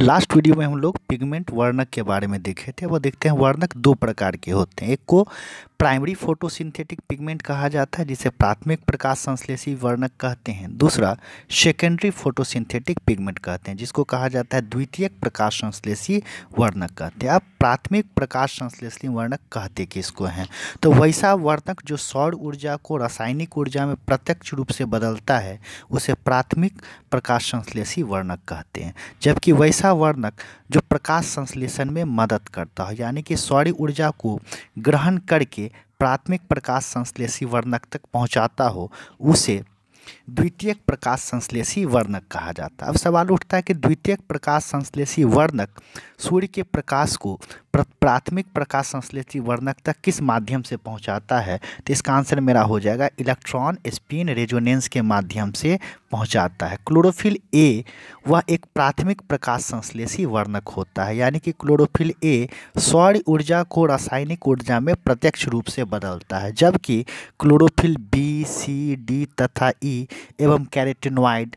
last video में हम लोग पिगमेंट वर्णक के बारे में देखे थे वो देखते हैं वर्णक दो प्रकार के होते हैं एक को प्राइमरी फोटोसिंथेटिक पिगमेंट कहा जाता है जिसे प्राथमिक प्रकाश संश्लेषी वर्णक कहते हैं दूसरा सेकेंडरी फोटोसिंथेटिक पिगमेंट कहते हैं जिसको कहा जाता है द्वितीयक प्रकाश संश्लेषी वर्णक कहते हैं अब प्राथमिक प्रकाश संश्लेषी वर्णक कहते किसको हैं तो वैसा वर्णक जो सौर ऊर्जा को रासायनिक ऊर्जा में प्रत्यक्ष रूप से बदलता है उसे प्राथमिक प्रकाश संश्लेषी वर्णक कहते हैं जबकि वैसा ऐसा वर्णक जो प्रकाश संश्लेषण में मदद करता है यानी कि सौर्य ऊर्जा को ग्रहण करके प्राथमिक प्रकाश संश्लेषी वर्णक तक पहुंचाता हो उसे द्वितीयक प्रकाश संश्लेषी वर्णक कहा जाता है अब सवाल उठता है कि द्वितीयक प्रकाश संश्लेषी वर्णक सूर्य के प्रकाश को प्राथमिक प्रकाश संश्लेषी वर्णक तक किस माध्यम से पहुंचाता है तो इसका आंसर मेरा हो जाएगा इलेक्ट्रॉन स्पिन रेजोनेंस के माध्यम से पहुंचाता है क्लोरोफिल ए वह एक प्राथमिक प्रकाश संश्लेषी वर्णक होता है यानी कि क्लोरोफिल ए सौर ऊर्जा को रासायनिक ऊर्जा में प्रत्यक्ष रूप से बदलता है जबकि क्लोरोफिल बी सी डी तथा ई e, एवं कैरेटिनोइड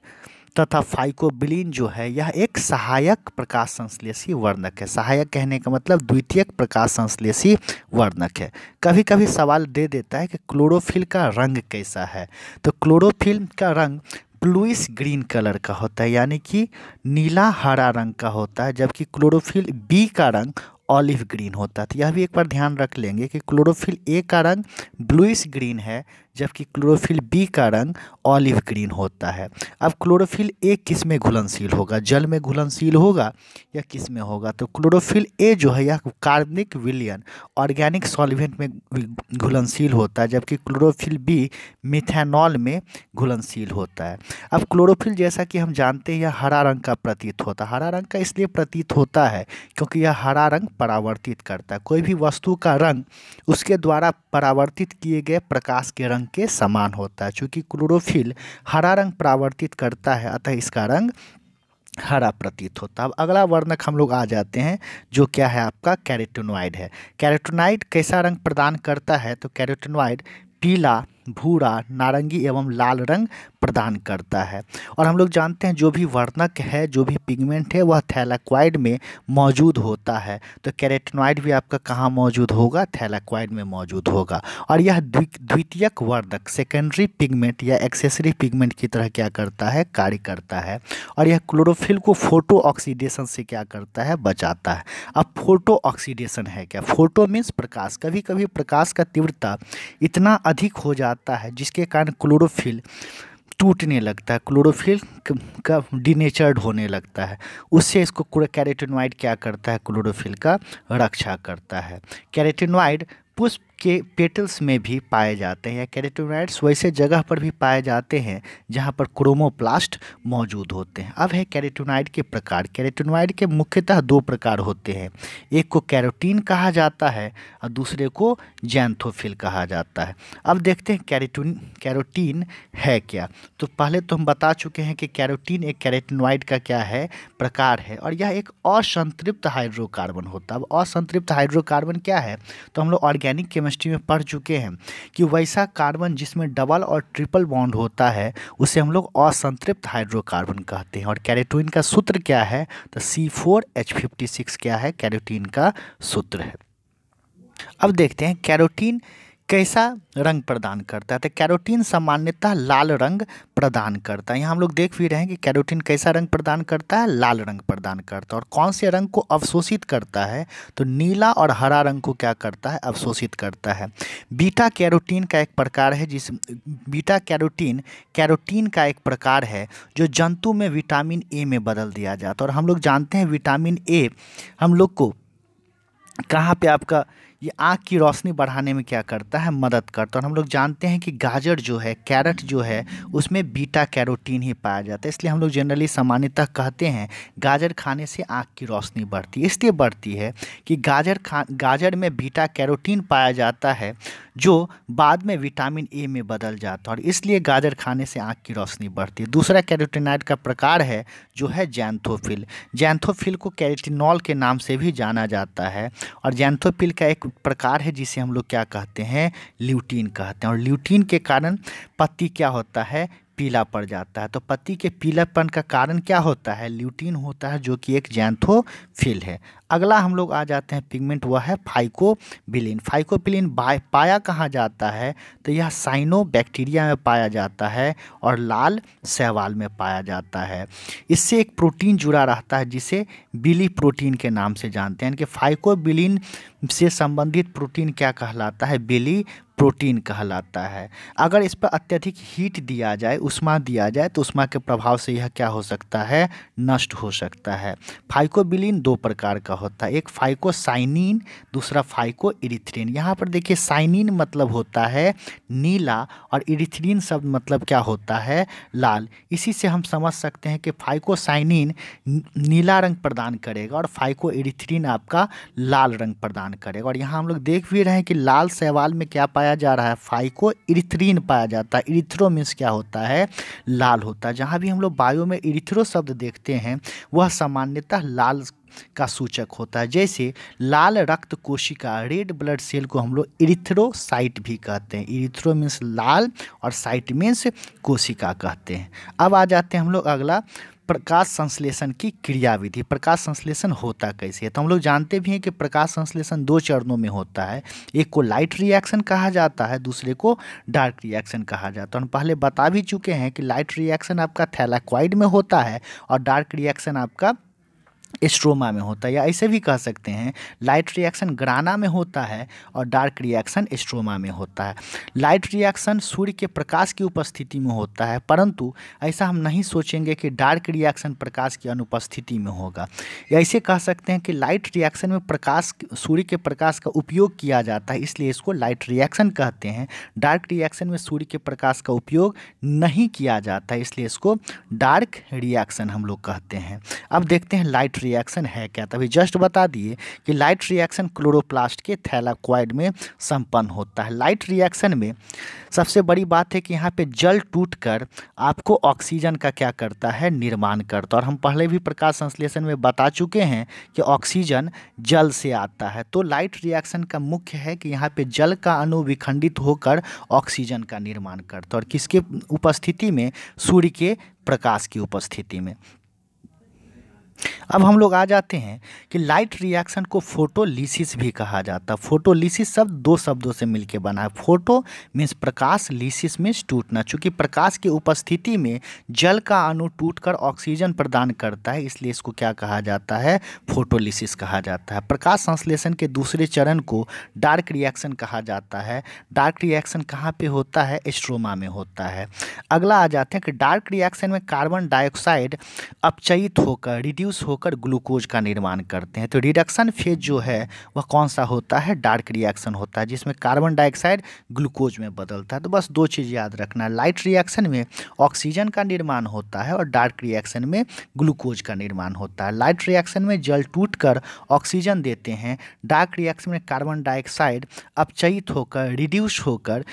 तथा फाइकोबिलिन जो है यह एक सहायक प्रकाश संश्लेषी वर्णक है सहायक कहने का मतलब द्वितीयक प्रकाश संश्लेषी वर्णक है कभी कभी सवाल दे देता है कि क्लोरोफिल का रंग कैसा है तो क्लोरोफिल का रंग ब्लूइस ग्रीन कलर का होता है यानी कि नीला हरा रंग का होता है जबकि क्लोरोफिल बी का रंग ऑलिव ग्रीन होता है तो यह भी एक बार ध्यान रख लेंगे कि क्लोरोफिल ए का रंग ब्लूइस ग्रीन है जबकि क्लोरोफिल बी का रंग ऑलिव ग्रीन होता है अब क्लोरोफिल ए किस में घुलनशील होगा जल में घुलनशील होगा या किस में होगा तो क्लोरोफिल ए जो है यह कार्बनिक विलियन ऑर्गेनिक सॉल्वेंट में घुलनशील होता है जबकि क्लोरोफिल बी मिथेनॉल में घुलनशील होता है अब क्लोरोफिल जैसा कि हम जानते हैं यह हरा रंग का प्रतीत होता है हरा रंग का इसलिए प्रतीत होता है क्योंकि यह हरा रंग परावर्तित करता है कोई भी वस्तु का रंग उसके द्वारा परावर्तित किए गए प्रकाश के रंग रंग के समान होता है चूँकि क्लोरोफिल हरा रंग प्रावर्तित करता है अतः इसका रंग हरा प्रतीत होता है अब अगला वर्णक हम लोग आ जाते हैं जो क्या है आपका कैरेटोनॉइड है कैरेटोनाइड कैसा रंग प्रदान करता है तो कैरेटोनॉइड पीला भूरा नारंगी एवं लाल रंग प्रदान करता है और हम लोग जानते हैं जो भी वर्णक है जो भी पिगमेंट है वह थैलाक्वाइड में मौजूद होता है तो कैरेटनॉइड भी आपका कहाँ मौजूद होगा थैलाक्वाइड में मौजूद होगा और यह द्वितीयक वर्धक सेकेंडरी पिगमेंट या एक्सेसरी पिगमेंट की तरह क्या करता है कार्य करता है और यह क्लोरोफिल को फोटो ऑक्सीडेशन से क्या करता है बचाता है अब फोटो ऑक्सीडेशन है क्या फोटो मीन्स प्रकाश कभी कभी प्रकाश का तीव्रता इतना अधिक हो जाता आता है जिसके कारण क्लोरोफिल टूटने लगता है क्लोरोफिल का डिनेचर्ड होने लगता है उससे इसको कैरेटिनोइड क्या करता है क्लोरोफिल का रक्षा करता है कैरेटिनोइड पुष्प के पेटल्स में भी पाए जाते हैं या कैरेटोनाइड्स वैसे जगह पर भी पाए जाते हैं जहाँ पर क्रोमोप्लास्ट मौजूद होते हैं अब है कैरेटोनाइड के प्रकार कैरेटोनाइड के मुख्यतः दो प्रकार होते हैं एक को कैरोटीन कहा जाता है और दूसरे को जैंथोफिल कहा जाता है अब देखते हैं कैरेटोन कैरोटीन है क्या तो पहले तो हम बता चुके हैं कि कैरोटीन एक कैरेटोनाइड का क्या है प्रकार है और यह एक असंतृप्त हाइड्रोकार्बन होता है अब असंतृप्त हाइड्रोकार्बन क्या है तो हम लोग ऑर्गेनिक के केमिस्ट्री में पढ़ चुके हैं कि वैसा कार्बन जिसमें डबल और ट्रिपल बॉन्ड होता है उसे हम लोग असंतृप्त हाइड्रोकार्बन कहते हैं और कैरेटोइन का सूत्र क्या है तो C four H fifty six क्या है कैरोटीन का सूत्र है अब देखते हैं कैरोटीन कैसा रंग प्रदान करता है तो कैरोटीन सामान्यतः लाल रंग प्रदान करता है यहाँ हम लोग देख भी रहे हैं कि कैरोटीन कैसा रंग प्रदान करता है लाल रंग प्रदान करता है और कौन से रंग को अवशोषित करता है तो नीला और हरा रंग को क्या करता है अवशोषित करता है बीटा कैरोटीन का एक प्रकार है जिस बीटा कैरोटीन कैरोटीन का एक प्रकार है जो जंतु में विटामिन ए में बदल दिया जाता है और हम लोग जानते हैं विटामिन ए हम लोग को कहाँ पर आपका ये आँख की रोशनी बढ़ाने में क्या करता है मदद करता है और हम लोग जानते हैं कि गाजर जो है कैरेट जो है उसमें बीटा कैरोटीन ही पाया जाता है इसलिए हम लोग जनरली सामान्यतः कहते हैं गाजर खाने से आँख की रोशनी बढ़ती है इसलिए बढ़ती है कि गाजर खा गाजर में बीटा कैरोटीन पाया जाता है जो बाद में विटामिन ए में बदल जाता है और इसलिए गाजर खाने से आँख की रोशनी बढ़ती है दूसरा कैरेटिनाइड का प्रकार है जो है जैंथोफिल जैंथोफिल को कैरेटिनॉल के नाम से भी जाना जाता है और जैंथोफिल का एक प्रकार है जिसे हम लोग क्या कहते हैं ल्यूटीन कहते हैं और ल्यूटीन के कारण पत्ती क्या होता है पीला पड़ जाता है तो पति के पीलापन का कारण क्या होता है ल्यूटीन होता है जो कि एक जैंथो फील है अगला हम लोग आ जाते हैं पिगमेंट वह है फाइकोबिलिन फाइकोबिलिन पाया कहाँ जाता है तो यह साइनो बैक्टीरिया में पाया जाता है और लाल सहवाल में पाया जाता है इससे एक प्रोटीन जुड़ा रहता है जिसे बिली प्रोटीन के नाम से जानते हैं यानी कि फाइकोबिलिन से संबंधित प्रोटीन क्या कहलाता है बिली प्रोटीन कहलाता है अगर इस पर अत्यधिक हीट दिया जाए उष्मा दिया जाए तो उष्मा के प्रभाव से यह क्या हो सकता है नष्ट हो सकता है फाइकोबिलिन दो प्रकार का होता है एक फाइकोसाइनिन दूसरा फाइको इरिथ्रिन यहाँ पर देखिए साइनिन मतलब होता है नीला और इरिथ्रिन शब्द मतलब क्या होता है लाल इसी से हम समझ सकते हैं कि फाइकोसाइनिन नीला रंग प्रदान करेगा और फाइको इरिथ्रिन आपका लाल रंग प्रदान करेगा और यहाँ हम लोग देख भी रहे हैं कि लाल सहवाल में क्या पाया पाया जा रहा है फाइको इरिथ्रीन पाया जाता है इरिथ्रो मीन्स क्या होता है लाल होता है जहाँ भी हम लोग बायो में इरिथ्रो शब्द देखते हैं वह सामान्यतः लाल का सूचक होता है जैसे लाल रक्त कोशिका रेड ब्लड सेल को हम लोग इरिथ्रोसाइट भी कहते हैं इरिथ्रो मीन्स लाल और साइट मीन्स कोशिका कहते हैं अब आ जाते हैं हम लोग अगला प्रकाश संश्लेषण की क्रियाविधि प्रकाश संश्लेषण होता कैसे है तो हम लोग जानते भी हैं कि प्रकाश संश्लेषण दो चरणों में होता है एक को लाइट रिएक्शन कहा जाता है दूसरे को डार्क रिएक्शन कहा जाता है हम पहले बता भी चुके हैं कि लाइट रिएक्शन आपका थैलाक्वाइड में होता है और डार्क रिएक्शन आपका एस्ट्रोमा में होता है या ऐसे भी कह सकते हैं लाइट रिएक्शन ग्राना में होता है और डार्क रिएक्शन एस्ट्रोमा में होता है लाइट रिएक्शन सूर्य के प्रकाश की उपस्थिति में होता है परंतु ऐसा हम नहीं सोचेंगे कि डार्क रिएक्शन प्रकाश की अनुपस्थिति में होगा या ऐसे कह सकते हैं कि लाइट रिएक्शन में प्रकाश सूर्य के प्रकाश का उपयोग किया जाता है इसलिए इसको लाइट रिएक्शन कहते हैं डार्क रिएक्शन में सूर्य के प्रकाश का उपयोग नहीं किया जाता इसलिए इसको डार्क रिएक्शन हम लोग कहते हैं अब देखते हैं लाइट रिएक्शन है क्या तभी जस्ट बता दिए कि लाइट रिएक्शन क्लोरोप्लास्ट के थैलाक्वाइड में संपन्न होता है लाइट रिएक्शन में सबसे बड़ी बात है कि यहाँ पे जल टूटकर आपको ऑक्सीजन का क्या करता है निर्माण करता है और हम पहले भी प्रकाश संश्लेषण में बता चुके हैं कि ऑक्सीजन जल से आता है तो लाइट रिएक्शन का मुख्य है कि यहाँ पे जल का अणु विखंडित होकर ऑक्सीजन का निर्माण करता है और किसके उपस्थिति में सूर्य के प्रकाश की उपस्थिति में अब हम लोग आ जाते हैं कि लाइट रिएक्शन को फोटोलिसिस भी कहा जाता है फोटोलिसिस शब्द दो शब्दों से मिलकर बना है फोटो मीन्स प्रकाश लिसिस मीन्स टूटना चूंकि प्रकाश की उपस्थिति में जल का अणु टूटकर ऑक्सीजन प्रदान करता है इसलिए इसको क्या कहा जाता है फोटोलिसिस कहा जाता है प्रकाश संश्लेषण के दूसरे चरण को डार्क रिएक्शन कहा जाता है डार्क रिएक्शन कहाँ पर होता है एस्ट्रोमा में होता है अगला आ जाते हैं कि डार्क रिएक्शन में कार्बन डाइऑक्साइड अपचयित होकर रिड्यूस हो होकर ग्लूकोज का निर्माण करते हैं तो रिडक्शन फेज जो है वह कौन सा होता है डार्क रिएक्शन होता है जिसमें कार्बन डाइऑक्साइड ग्लूकोज में बदलता है तो बस दो चीज़ याद रखना है लाइट रिएक्शन में ऑक्सीजन का निर्माण होता है और डार्क रिएक्शन में ग्लूकोज का निर्माण होता है लाइट रिएक्शन में जल टूट कर ऑक्सीजन देते हैं डार्क रिएक्शन में कार्बन डाइऑक्साइड अपचयित होकर रिड्यूस होकर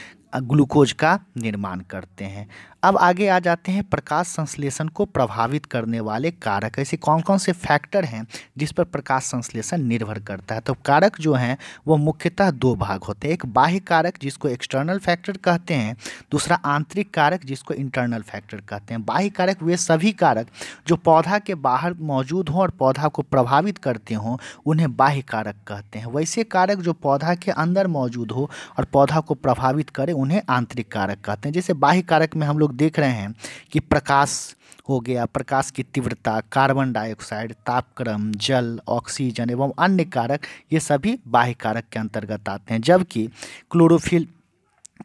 ग्लूकोज का निर्माण करते हैं अब आगे आ जाते हैं प्रकाश संश्लेषण को प्रभावित करने वाले कारक ऐसे कौन कौन से फैक्टर हैं जिस पर प्रकाश संश्लेषण निर्भर करता है तो कारक जो हैं वो मुख्यतः दो भाग होते हैं एक बाह्य कारक जिसको एक्सटर्नल फैक्टर कहते हैं दूसरा आंतरिक कारक जिसको इंटरनल फैक्टर कहते हैं बाह्य कारक वे सभी कारक जो पौधा के बाहर मौजूद हों और पौधा को प्रभावित करते हों उन्हें बाह्य कारक कहते हैं वैसे कारक जो पौधा के अंदर मौजूद हो और पौधा को प्रभावित करें उन्हें आंतरिक कारक कहते हैं जैसे बाह्य कारक में हम लोग लोग देख रहे हैं कि प्रकाश हो गया प्रकाश की तीव्रता कार्बन डाइऑक्साइड तापक्रम जल ऑक्सीजन एवं अन्य कारक ये सभी बाह्य कारक के अंतर्गत आते हैं जबकि क्लोरोफिल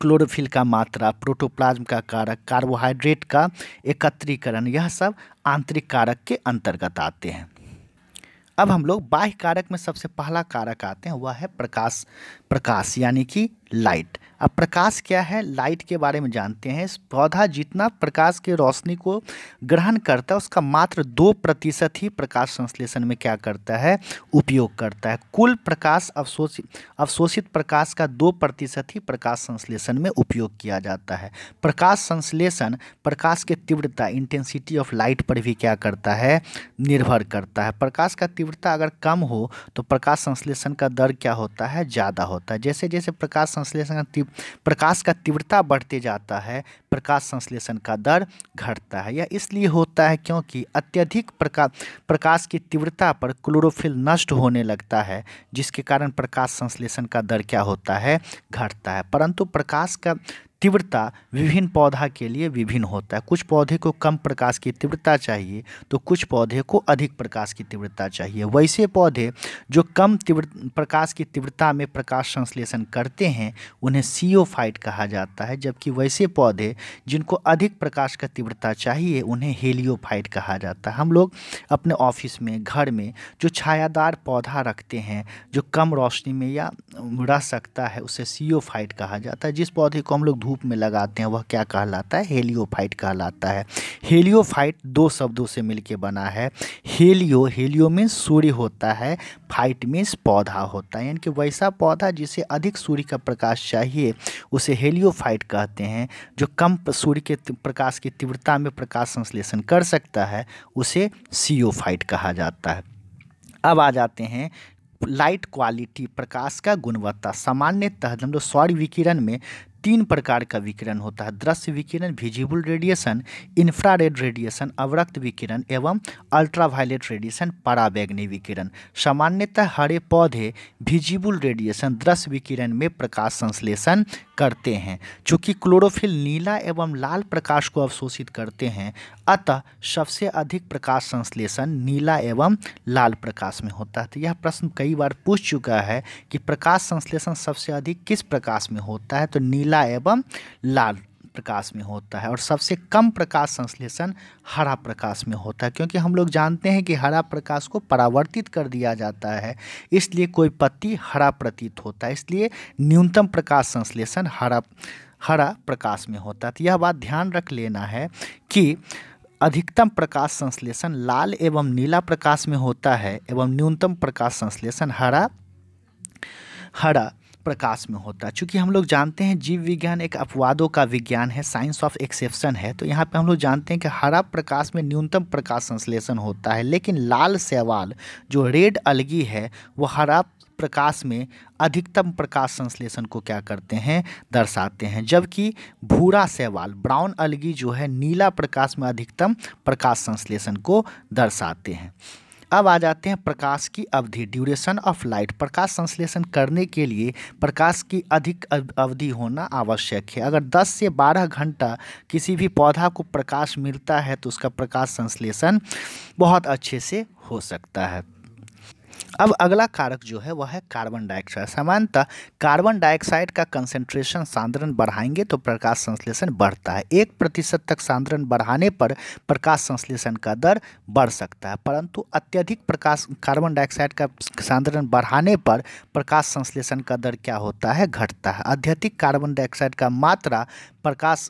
क्लोरोफिल का मात्रा प्रोटोप्लाज्म का कारक कार्बोहाइड्रेट का एकत्रीकरण यह सब आंतरिक कारक के अंतर्गत आते हैं अब हम लोग बाह्य कारक में सबसे पहला कारक आते हैं वह है प्रकाश प्रकाश यानी कि लाइट अब प्रकाश क्या है लाइट के बारे में जानते हैं इस पौधा जितना प्रकाश के रोशनी को ग्रहण करता है उसका मात्र दो प्रतिशत ही प्रकाश संश्लेषण में क्या करता है उपयोग करता है कुल प्रकाश अवशोषित अवशोषित प्रकाश का दो प्रतिशत ही प्रकाश संश्लेषण में उपयोग किया जाता है प्रकाश संश्लेषण प्रकाश के तीव्रता इंटेंसिटी ऑफ लाइट पर भी क्या करता है निर्भर करता है प्रकाश का तीव्रता अगर कम हो तो प्रकाश संश्लेषण का दर क्या होता है ज़्यादा होता है जैसे जैसे प्रकाश संश्लेषण प्रकाश का तीव्रता बढ़ते जाता है प्रकाश संश्लेषण का दर घटता है यह इसलिए होता है क्योंकि अत्यधिक प्रकाश प्रकाश की तीव्रता पर क्लोरोफिल नष्ट होने लगता है जिसके कारण प्रकाश संश्लेषण का दर क्या होता है घटता है परंतु प्रकाश का तीव्रता विभिन्न पौधा के लिए विभिन्न होता है कुछ पौधे को कम प्रकाश की तीव्रता चाहिए तो कुछ पौधे को अधिक प्रकाश की तीव्रता चाहिए वैसे पौधे जो कम तीव्र प्रकाश की तीव्रता में प्रकाश संश्लेषण करते हैं उन्हें सीओफाइट कहा जाता है जबकि वैसे पौधे जिनको अधिक प्रकाश का तीव्रता चाहिए उन्हें हेलियोफाइट कहा जाता है हम लोग अपने ऑफिस में घर में जो छायादार पौधा रखते हैं जो कम रोशनी में या रह सकता है उसे सीओफाइट कहा जाता है जिस पौधे को हम लोग धूप में लगाते हैं वह क्या कहलाता है हेलियोफाइट कहलाता है हेलियोफाइट दो शब्दों से मिलकर बना है हेलियो हेलियो मीन्स सूर्य होता है फाइट मीन्स पौधा होता है यानी कि वैसा पौधा जिसे अधिक सूर्य का प्रकाश चाहिए उसे हेलियोफाइट कहते हैं जो कम सूर्य के प्रकाश की तीव्रता में प्रकाश संश्लेषण कर सकता है उसे सीओफाइट कहा जाता है अब आ जाते हैं लाइट क्वालिटी प्रकाश का गुणवत्ता सामान्यतः हम लोग सौर विकिरण में तीन प्रकार का विकिरण होता है दृश्य विकिरण विजिबल रेडिएशन इंफ्रारेड रेडिएशन अवरक्त विकिरण एवं अल्ट्रावायलेट रेडिएशन पराबैग्नि विकिरण सामान्यतः हरे पौधे विजिबल रेडिएशन दृश्य विकिरण में प्रकाश संश्लेषण करते हैं चूँकि क्लोरोफिल नीला एवं लाल प्रकाश को अवशोषित करते हैं अतः सबसे अधिक प्रकाश संश्लेषण नीला एवं लाल प्रकाश में होता है तो यह प्रश्न कई बार पूछ चुका है कि प्रकाश संश्लेषण सबसे अधिक किस प्रकाश में होता है तो नीला नीला एवं लाल प्रकाश में होता है और सबसे कम प्रकाश संश्लेषण हरा प्रकाश में होता है क्योंकि हम लोग जानते हैं कि हरा प्रकाश को परावर्तित कर दिया जाता है इसलिए कोई पत्ती हरा प्रतीत होता है इसलिए न्यूनतम प्रकाश संश्लेषण हरा हरा प्रकाश में होता है तो यह बात ध्यान रख लेना है कि अधिकतम प्रकाश संश्लेषण लाल एवं नीला प्रकाश में होता है एवं न्यूनतम प्रकाश संश्लेषण हरा हरा प्रकाश में होता है चूँकि हम लोग जानते हैं जीव विज्ञान एक अपवादों का विज्ञान है साइंस ऑफ एक्सेप्शन है तो यहाँ पे हम लोग जानते हैं कि हरा प्रकाश में न्यूनतम प्रकाश संश्लेषण होता है लेकिन लाल सेवाल जो रेड अलगी है वो हरा प्रकाश में अधिकतम प्रकाश संश्लेषण को क्या करते हैं दर्शाते हैं जबकि भूरा सेवाल ब्राउन अलगी जो है नीला प्रकाश में अधिकतम प्रकाश संश्लेषण को दर्शाते हैं अब आ जाते हैं प्रकाश की अवधि ड्यूरेशन ऑफ लाइट प्रकाश संश्लेषण करने के लिए प्रकाश की अधिक अवधि होना आवश्यक है अगर 10 से 12 घंटा किसी भी पौधा को प्रकाश मिलता है तो उसका प्रकाश संश्लेषण बहुत अच्छे से हो सकता है अब अगला कारक जो है वह है कार्बन डाइऑक्साइड सामान्यतः कार्बन डाइऑक्साइड का कंसेंट्रेशन सांद्रण बढ़ाएंगे तो प्रकाश संश्लेषण बढ़ता है एक प्रतिशत तक सांद्रण बढ़ाने पर प्रकाश संश्लेषण का दर बढ़ सकता है परंतु अत्यधिक प्रकाश कार्बन डाइऑक्साइड का सांद्रण बढ़ाने पर प्रकाश संश्लेषण का दर क्या होता है घटता है अत्यधिक कार्बन डाइऑक्साइड का मात्रा प्रकाश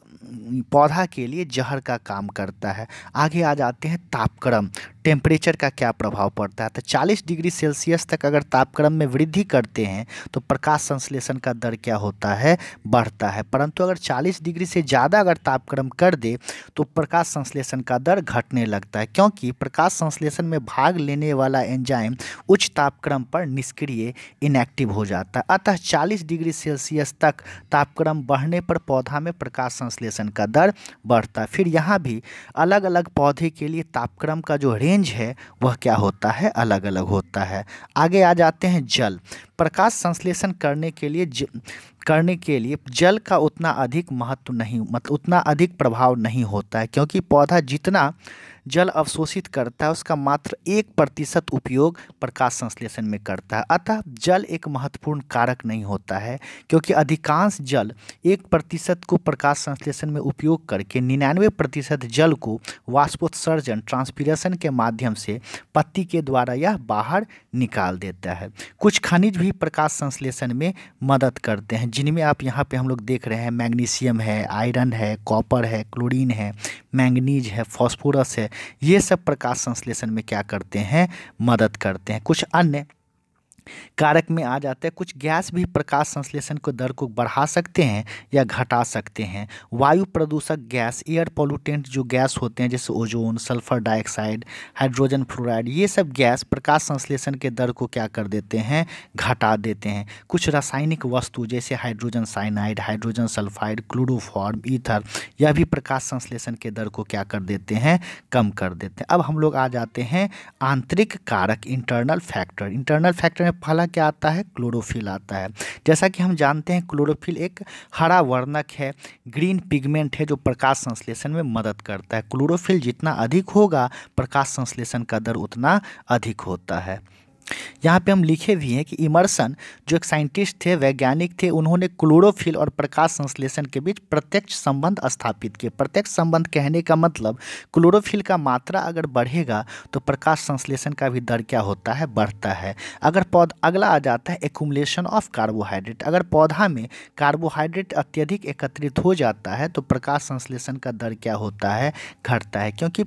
पौधा के लिए जहर का काम करता है आगे आ जाते हैं तापक्रम टेम्परेचर का क्या प्रभाव पड़ता है तो 40 डिग्री सेल्सियस तक अगर तापक्रम में वृद्धि करते हैं तो प्रकाश संश्लेषण का दर क्या होता है बढ़ता है परंतु अगर 40 डिग्री से ज़्यादा अगर तापक्रम कर दे तो प्रकाश संश्लेषण का दर घटने लगता है क्योंकि प्रकाश संश्लेषण में भाग लेने वाला एंजाइम उच्च तापक्रम पर निष्क्रिय इनएक्टिव हो जाता है अतः चालीस डिग्री सेल्सियस तक तापक्रम बढ़ने पर पौधा में प्रकाश संश्लेषण का दर बढ़ता फिर यहाँ भी अलग अलग पौधे के लिए तापक्रम का जो रेंज है वह क्या होता है अलग अलग होता है आगे आ जाते हैं जल प्रकाश संश्लेषण करने के लिए करने के लिए जल का उतना अधिक महत्व नहीं मतलब उतना अधिक प्रभाव नहीं होता है क्योंकि पौधा जितना जल अवशोषित करता है उसका मात्र एक प्रतिशत उपयोग प्रकाश संश्लेषण में करता है अतः जल एक महत्वपूर्ण कारक नहीं होता है क्योंकि अधिकांश जल एक प्रतिशत को प्रकाश संश्लेषण में उपयोग करके निन्यानवे प्रतिशत जल को वाष्पोत्सर्जन ट्रांसपीरेशन के माध्यम से पत्ती के द्वारा यह बाहर निकाल देता है कुछ खनिज भी प्रकाश संश्लेषण में मदद करते हैं जिनमें आप यहाँ पे हम लोग देख रहे हैं मैग्नीशियम है आयरन है कॉपर है क्लोरीन है मैंगनीज है फॉस्फोरस है ये सब प्रकाश संश्लेषण में क्या करते हैं मदद करते हैं कुछ अन्य कारक में आ जाता है कुछ गैस भी प्रकाश संश्लेषण को दर को बढ़ा सकते हैं या घटा सकते हैं वायु प्रदूषक गैस एयर पोल्यूटेंट जो गैस होते हैं जैसे ozone sulphur dioxide hydrogen fluoride ये सब गैस प्रकाश संश्लेषण के दर को क्या कर देते हैं घटा देते हैं कुछ रासायनिक वस्तु जैसे hydrogen cyanide hydrogen sulphide chloroform ether यह भी प्रकाश संश्लेषण के दर को क्या कर देते हैं कम कर देते हैं अब हम लोग आ जाते हैं आंतरिक कारक इंटरनल फैक्टर इंटरनल फैक्टर में फला क्या आता है क्लोरोफिल आता है जैसा कि हम जानते हैं क्लोरोफिल एक हरा वर्णक है ग्रीन पिगमेंट है जो प्रकाश संश्लेषण में मदद करता है क्लोरोफिल जितना अधिक होगा प्रकाश संश्लेषण का दर उतना अधिक होता है यहाँ पे हम लिखे भी हैं कि इमर्सन जो एक साइंटिस्ट थे वैज्ञानिक थे उन्होंने क्लोरोफिल और प्रकाश संश्लेषण के बीच प्रत्यक्ष संबंध स्थापित किए प्रत्यक्ष संबंध कहने का मतलब क्लोरोफिल का मात्रा अगर बढ़ेगा तो प्रकाश संश्लेषण का भी दर क्या होता है बढ़ता है अगर पौध अगला आ जाता है एकुमलेशन ऑफ कार्बोहाइड्रेट अगर पौधा में कार्बोहाइड्रेट अत्यधिक एकत्रित हो जाता है तो प्रकाश संश्लेषण का दर क्या होता है घटता है क्योंकि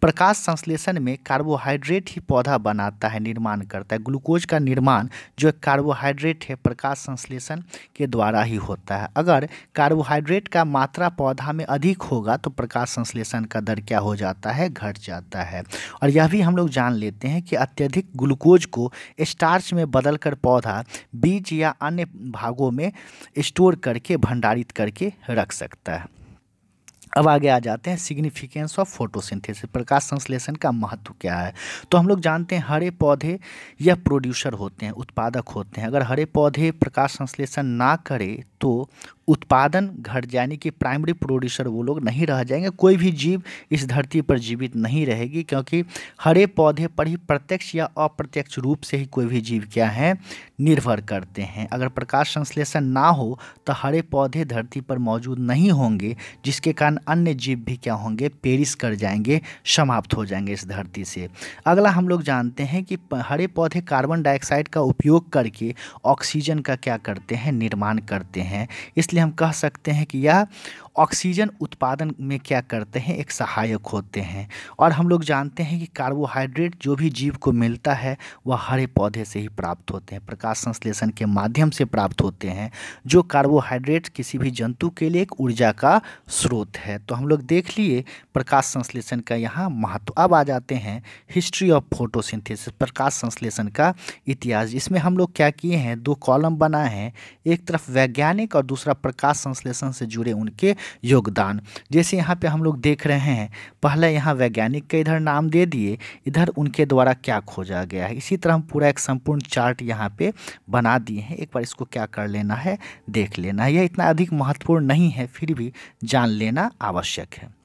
प्रकाश संश्लेषण में कार्बोहाइड्रेट ही पौधा बनाता है निर्माण निर्माण करता है ग्लूकोज का निर्माण जो एक कार्बोहाइड्रेट है प्रकाश संश्लेषण के द्वारा ही होता है अगर कार्बोहाइड्रेट का मात्रा पौधा में अधिक होगा तो प्रकाश संश्लेषण का दर क्या हो जाता है घट जाता है और यह भी हम लोग जान लेते हैं कि अत्यधिक ग्लूकोज को स्टार्च में बदलकर पौधा बीज या अन्य भागों में स्टोर करके भंडारित करके रख सकता है अब आगे आ जाते हैं सिग्निफिकेंस ऑफ फोटोसिंथेसिस प्रकाश संश्लेषण का महत्व क्या है तो हम लोग जानते हैं हरे पौधे यह प्रोड्यूसर होते हैं उत्पादक होते हैं अगर हरे पौधे प्रकाश संश्लेषण ना करे तो उत्पादन घट यानी कि प्राइमरी प्रोड्यूसर वो लोग नहीं रह जाएंगे कोई भी जीव इस धरती पर जीवित नहीं रहेगी क्योंकि हरे पौधे पर ही प्रत्यक्ष या अप्रत्यक्ष रूप से ही कोई भी जीव क्या है निर्भर करते हैं अगर प्रकाश संश्लेषण ना हो तो हरे पौधे धरती पर मौजूद नहीं होंगे जिसके कारण अन्य जीव भी क्या होंगे पेरिस कर जाएंगे समाप्त हो जाएंगे इस धरती से अगला हम लोग जानते हैं कि हरे पौधे कार्बन डाइऑक्साइड का उपयोग करके ऑक्सीजन का क्या करते हैं निर्माण करते हैं इस इसलिए हम कह सकते हैं कि यह ऑक्सीजन उत्पादन में क्या करते हैं एक सहायक होते हैं और हम लोग जानते हैं कि कार्बोहाइड्रेट जो भी जीव को मिलता है वह हरे पौधे से ही प्राप्त होते हैं प्रकाश संश्लेषण के माध्यम से प्राप्त होते हैं जो कार्बोहाइड्रेट किसी भी जंतु के लिए एक ऊर्जा का स्रोत है तो हम लोग देख लिए प्रकाश संश्लेषण का यहाँ महत्व अब आ जाते हैं हिस्ट्री ऑफ फोटोसिंथेसिस प्रकाश संश्लेषण का इतिहास इसमें हम लोग क्या किए हैं दो कॉलम बनाए हैं एक तरफ वैज्ञानिक और दूसरा प्रकाश संश्लेषण से जुड़े उनके योगदान जैसे यहाँ पे हम लोग देख रहे हैं पहले यहाँ वैज्ञानिक के इधर नाम दे दिए इधर उनके द्वारा क्या खोजा गया है इसी तरह हम पूरा एक संपूर्ण चार्ट यहाँ पे बना दिए हैं एक बार इसको क्या कर लेना है देख लेना है यह इतना अधिक महत्वपूर्ण नहीं है फिर भी जान लेना आवश्यक है